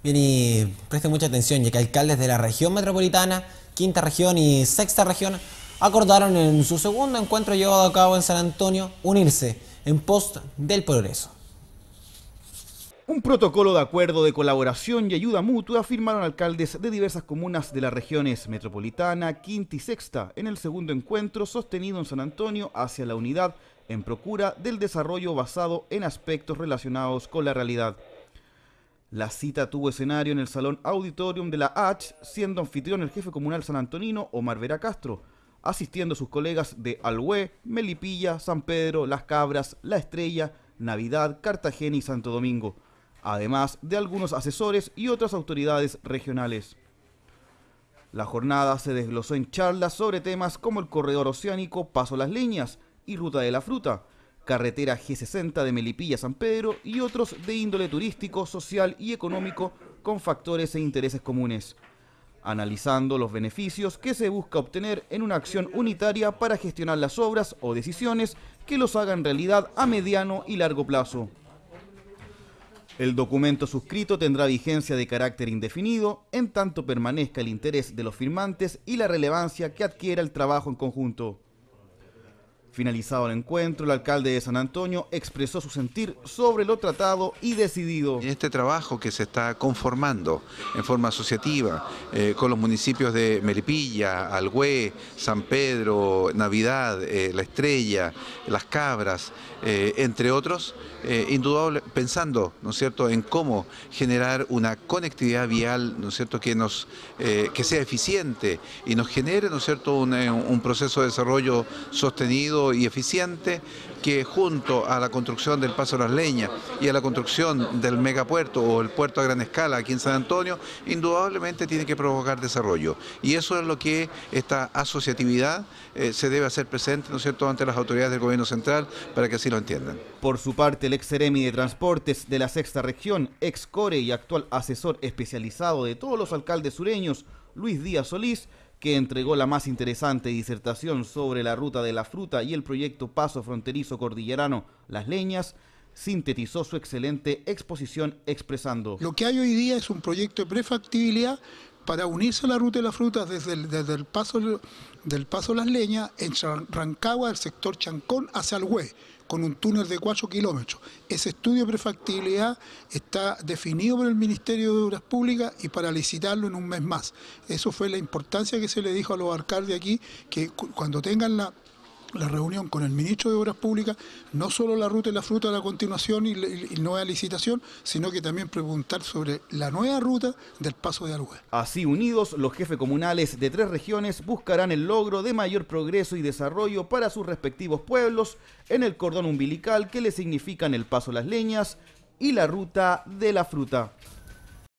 Bien, y presten mucha atención, ya que alcaldes de la región metropolitana, quinta región y sexta región acordaron en su segundo encuentro llevado a cabo en San Antonio unirse en post del progreso. Un protocolo de acuerdo de colaboración y ayuda mutua firmaron alcaldes de diversas comunas de las regiones metropolitana, quinta y sexta en el segundo encuentro sostenido en San Antonio hacia la unidad en procura del desarrollo basado en aspectos relacionados con la realidad la cita tuvo escenario en el Salón Auditorium de la H, siendo anfitrión el jefe comunal San Antonino, Omar Vera Castro, asistiendo a sus colegas de Alhué, Melipilla, San Pedro, Las Cabras, La Estrella, Navidad, Cartagena y Santo Domingo, además de algunos asesores y otras autoridades regionales. La jornada se desglosó en charlas sobre temas como el corredor oceánico, paso las Leñas y ruta de la fruta, carretera G60 de Melipilla San Pedro y otros de índole turístico, social y económico con factores e intereses comunes, analizando los beneficios que se busca obtener en una acción unitaria para gestionar las obras o decisiones que los hagan realidad a mediano y largo plazo. El documento suscrito tendrá vigencia de carácter indefinido en tanto permanezca el interés de los firmantes y la relevancia que adquiera el trabajo en conjunto. Finalizado el encuentro, el alcalde de San Antonio expresó su sentir sobre lo tratado y decidido. En Este trabajo que se está conformando en forma asociativa eh, con los municipios de Melipilla, Alhue, San Pedro, Navidad, eh, La Estrella, Las Cabras, eh, entre otros, indudable, pensando ¿no es cierto? en cómo generar una conectividad vial ¿no es cierto? Que, nos, que sea eficiente y nos genere ¿no es cierto? un proceso de desarrollo sostenido y eficiente que junto a la construcción del Paso de las Leñas y a la construcción del megapuerto o el puerto a gran escala aquí en San Antonio, indudablemente tiene que provocar desarrollo. Y eso es lo que esta asociatividad eh, se debe hacer presente, ¿no es cierto?, ante las autoridades del gobierno central para que así lo entiendan. Por su parte, el ex Ceremi de Transportes de la Sexta Región, ex Core y actual asesor especializado de todos los alcaldes sureños, Luis Díaz Solís, que entregó la más interesante disertación sobre la ruta de la fruta y el proyecto Paso Fronterizo Cordillerano Las Leñas, sintetizó su excelente exposición expresando. Lo que hay hoy día es un proyecto de prefactibilidad para unirse a la ruta de las frutas desde el, desde el paso del paso Las Leñas en Rancagua, el sector Chancón, hacia el güey con un túnel de 4 kilómetros. Ese estudio de prefactibilidad está definido por el Ministerio de Obras Públicas y para licitarlo en un mes más. Eso fue la importancia que se le dijo a los alcaldes aquí, que cuando tengan la la reunión con el ministro de Obras Públicas, no solo la ruta y la fruta a la continuación y, la nueva licitación, sino que también preguntar sobre la nueva ruta del paso de Aruba. Así unidos, los jefes comunales de tres regiones buscarán el logro de mayor progreso y desarrollo para sus respectivos pueblos en el cordón umbilical que le significan el paso Las Leñas y la ruta de la fruta.